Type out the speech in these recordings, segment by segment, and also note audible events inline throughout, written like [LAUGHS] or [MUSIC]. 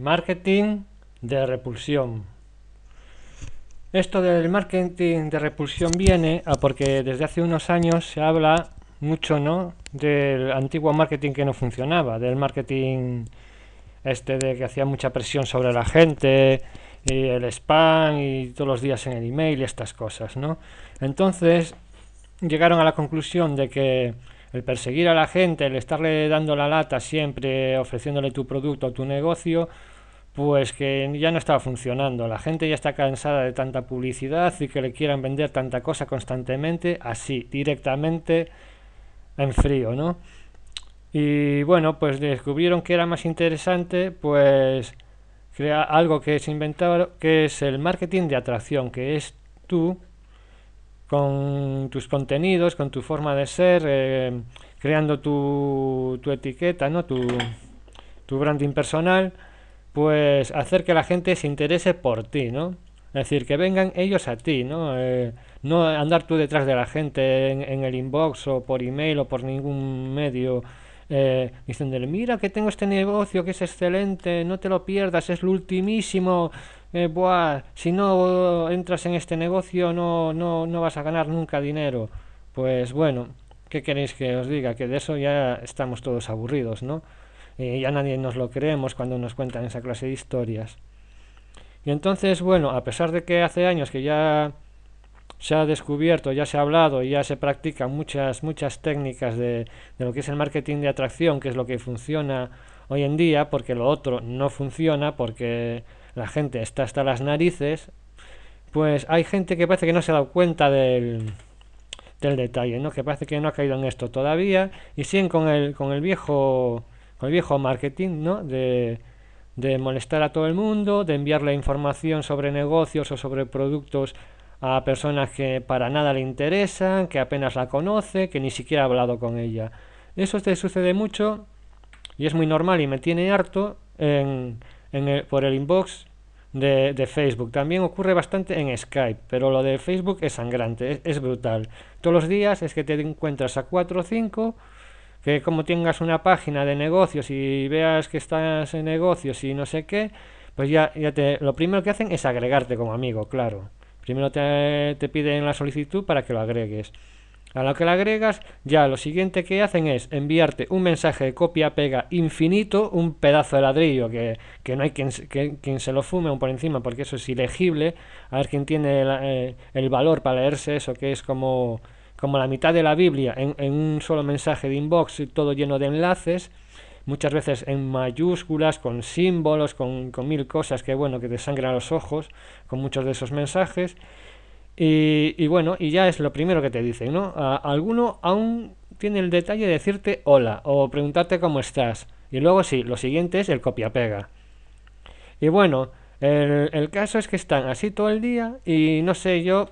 Marketing de repulsión. Esto del marketing de repulsión viene a porque desde hace unos años se habla mucho, ¿no? Del antiguo marketing que no funcionaba, del marketing este de que hacía mucha presión sobre la gente, el spam y todos los días en el email y estas cosas, ¿no? Entonces llegaron a la conclusión de que el perseguir a la gente, el estarle dando la lata siempre, ofreciéndole tu producto o tu negocio, pues que ya no estaba funcionando. La gente ya está cansada de tanta publicidad y que le quieran vender tanta cosa constantemente, así, directamente en frío, ¿no? Y bueno, pues descubrieron que era más interesante, pues crear algo que se inventaron, que es el marketing de atracción, que es tú con tus contenidos, con tu forma de ser, eh, creando tu, tu, etiqueta, ¿no? Tu, tu branding personal pues hacer que la gente se interese por ti, ¿no? Es decir, que vengan ellos a ti, ¿no? Eh, no andar tú detrás de la gente en, el inbox o por email o por ningún medio eh, diciéndole, mira que tengo este negocio que es excelente, no te lo pierdas, es lo ultimísimo, eh, buah, si no entras en este negocio no, no, no vas a ganar nunca dinero. Pues bueno, ¿qué queréis que os diga? Que de eso ya estamos todos aburridos, ¿no? Eh, ya nadie nos lo creemos cuando nos cuentan esa clase de historias. Y entonces, bueno, a pesar de que hace años que ya se ha descubierto, ya se ha hablado y ya se practican muchas, muchas técnicas de, lo que es el marketing de atracción, que es lo que funciona hoy en día, porque lo otro no funciona, porque la gente está hasta las narices, pues hay gente que parece que no se ha dado cuenta del, del detalle, ¿no? que parece que no ha caído en esto todavía, y siguen con el, con el viejo el viejo marketing, ¿no? De, de molestar a todo el mundo, de enviarle información sobre negocios o sobre productos a personas que para nada le interesan, que apenas la conoce, que ni siquiera ha hablado con ella. Eso te sucede mucho y es muy normal y me tiene harto en, por el inbox de, Facebook. También ocurre bastante en Skype, pero lo de Facebook es sangrante, es, es brutal. Todos los días es que te encuentras a 4 o 5 que como tengas una página de negocios y veas que estás en negocios y no sé qué, pues ya, ya te, lo primero que hacen es agregarte como amigo, claro. Primero te, piden la solicitud para que lo agregues. A lo que le agregas, ya lo siguiente que hacen es enviarte un mensaje de copia-pega infinito, un pedazo de ladrillo que, que no hay quien, quien, se lo fume aún por encima, porque eso es ilegible. A ver quién tiene eh, el valor para leerse eso, que es como como la mitad de la Biblia en, un solo mensaje de inbox, y todo lleno de enlaces, muchas veces en mayúsculas, con símbolos, con, mil cosas que bueno, que te sangran los ojos con muchos de esos mensajes. Y, bueno, y ya es lo primero que te dicen, ¿no? alguno aún tiene el detalle de decirte hola o preguntarte cómo estás. Y luego sí, lo siguiente es el copia-pega. Y bueno, el caso es que están así todo el día y no sé, yo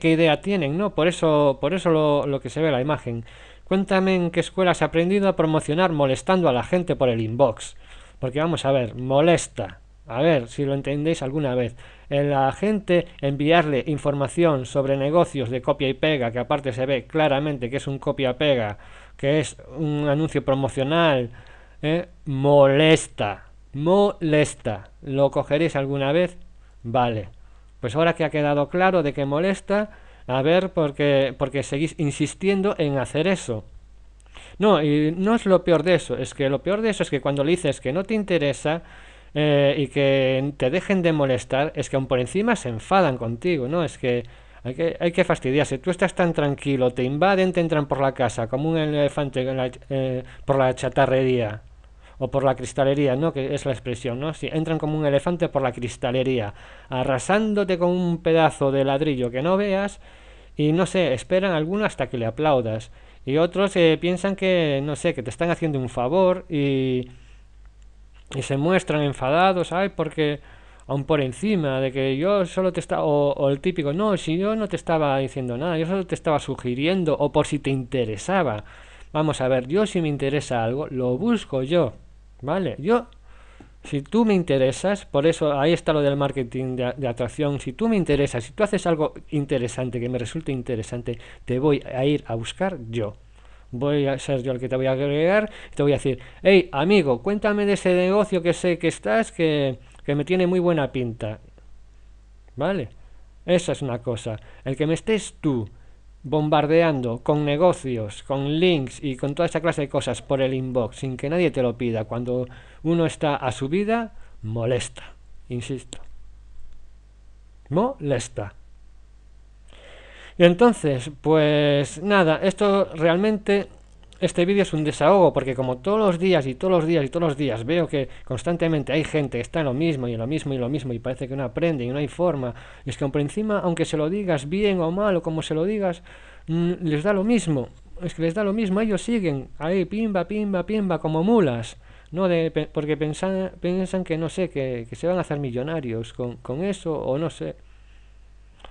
qué, idea tienen, ¿no? Por eso, por eso lo, que se ve la imagen. Cuéntame en qué escuelas has aprendido a promocionar molestando a la gente por el inbox. Porque vamos a ver, molesta. A ver si lo entendéis alguna vez. En la gente enviarle información sobre negocios de copia y pega, que aparte se ve claramente que es un copia-pega, que es un anuncio promocional, ¿eh? molesta. Molesta. ¿Lo cogeréis alguna vez? Vale. Pues ahora que ha quedado claro de que molesta, a ver, porque, porque seguís insistiendo en hacer eso. No, y no es lo peor de eso, es que lo peor de eso es que cuando le dices que no te interesa eh, y que te dejen de molestar, es que aún por encima se enfadan contigo, ¿no? Es que hay que, hay que fastidiarse. Tú estás tan tranquilo, te invaden, te entran por la casa como un elefante eh, por la chatarrería o por la cristalería, ¿no? Que es la expresión, ¿no? Si entran como un elefante por la cristalería, arrasándote con un pedazo de ladrillo que no veas y no sé, esperan alguno hasta que le aplaudas y otros eh, piensan que, no sé, que te están haciendo un favor y, se muestran enfadados, ay, porque aún por encima de que yo solo te estaba, o, el típico, no, si yo no te estaba diciendo nada, yo solo te estaba sugiriendo, o por si te interesaba. Vamos a ver, yo si me interesa algo, lo busco yo. ¿Vale? Yo, si tú me interesas, por eso ahí está lo del marketing de, atracción, si tú me interesas, si tú haces algo interesante, que me resulte interesante, te voy a ir a buscar yo. Voy a ser yo el que te voy a agregar, te voy a decir, hey amigo, cuéntame de ese negocio que sé que estás, que, que me tiene muy buena pinta. ¿Vale? Esa es una cosa. El que me estés tú bombardeando con negocios, con links y con toda esta clase de cosas por el inbox sin que nadie te lo pida cuando uno está a su vida, molesta, insisto. Molesta. Y entonces, pues nada, esto realmente este vídeo es un desahogo porque como todos los días y todos los días y todos los días veo que constantemente hay gente que está en lo mismo y en lo mismo y lo mismo y parece que no aprende y no hay forma, es que por encima, aunque se lo digas bien o mal o como se lo digas, mm, les da lo mismo, es que les da lo mismo, ellos siguen ahí pimba, pimba, pimba como mulas. No de, porque pensan, piensan que no sé, que, que se van a hacer millonarios con, con eso o no sé.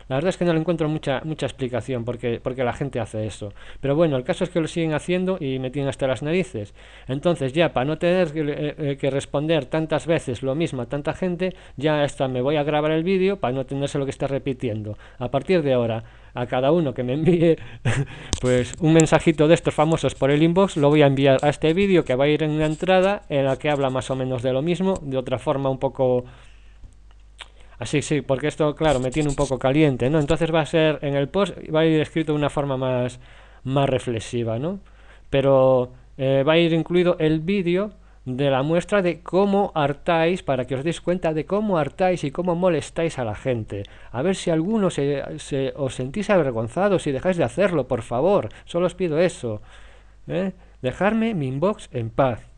La verdad es que no le encuentro mucha, mucha explicación porque, porque la gente hace eso. Pero bueno, el caso es que lo siguen haciendo y me tienen hasta las narices. Entonces ya, para no tener eh, eh, que, responder tantas veces lo mismo a tanta gente, ya está me voy a grabar el vídeo para no tenerse lo que está repitiendo. A partir de ahora, a cada uno que me envíe [LAUGHS] pues un mensajito de estos famosos por el inbox, lo voy a enviar a este vídeo que va a ir en una entrada en la que habla más o menos de lo mismo, de otra forma un poco Ah, sí, sí, porque esto, claro, me tiene un poco caliente, ¿no? Entonces va a ser, en el post va a ir escrito de una forma más, más reflexiva, ¿no? Pero eh, va a ir incluido el vídeo de la muestra de cómo hartáis, para que os deis cuenta de cómo hartáis y cómo molestáis a la gente. A ver si alguno se, se os sentís avergonzados y dejáis de hacerlo, por favor. Solo os pido eso. ¿eh? Dejarme mi inbox en paz.